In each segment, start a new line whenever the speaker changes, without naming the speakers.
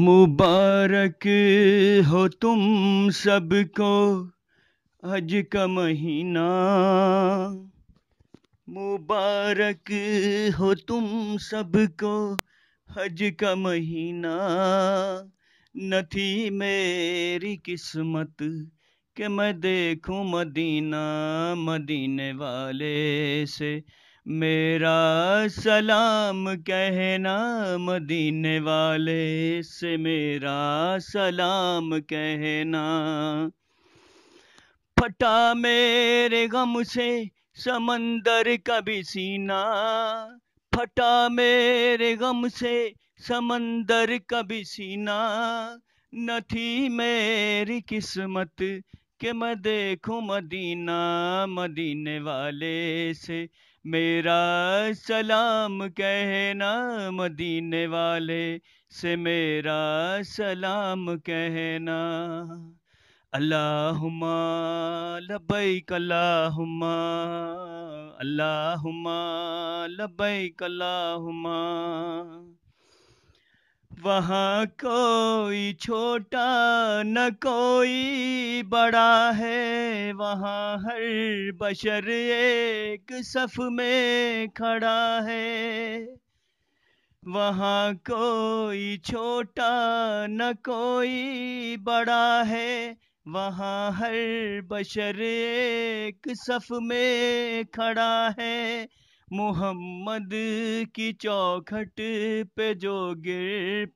मुबारक हो तुम सबको हज का महीना मुबारक हो तुम सबको हज का महीना न थी मेरी किस्मत के मैं देखूं मदीना मदीने वाले से मेरा सलाम कहना मदीने वाले से मेरा सलाम कहना फटा मेरे गम से समंदर का भी सीना फटा मेरे गम से समंदर का भी सीना न थी मेरी किस्मत के मैं देखूं मदीना मदीने वाले से मेरा सलाम कहना मदीने वाले से मेरा सलाम कहना अल्लाहुमा लबैक अल्लाहुमा अल्लाहुमा लबैक अल्लाहुमा वहाँ कोई छोटा न कोई बड़ा है वहाँ हर बशर एक सफ में खड़ा है वहाँ कोई छोटा न कोई बड़ा है वहाँ हर बशर एक सफ में खड़ा है मोहम्मद की चौखट पे जो गिर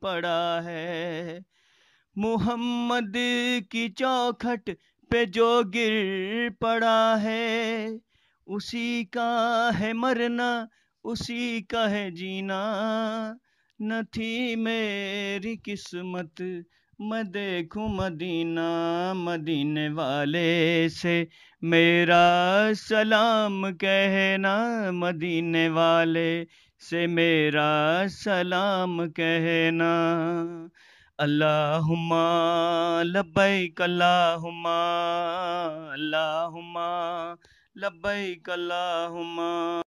पड़ा है मोहम्मद की चौखट पे जो गिर पड़ा है उसी का है मरना उसी का है जीना न थी मेरी किस्मत मैं देखूं मदीना मदीने वाले से मेरा सलाम कहना मदीने वाले से मेरा सलाम कहना अल्लाहुमा लबैक अल्लाहुमा अल्लाहुमा लबैक अल्लाहुमा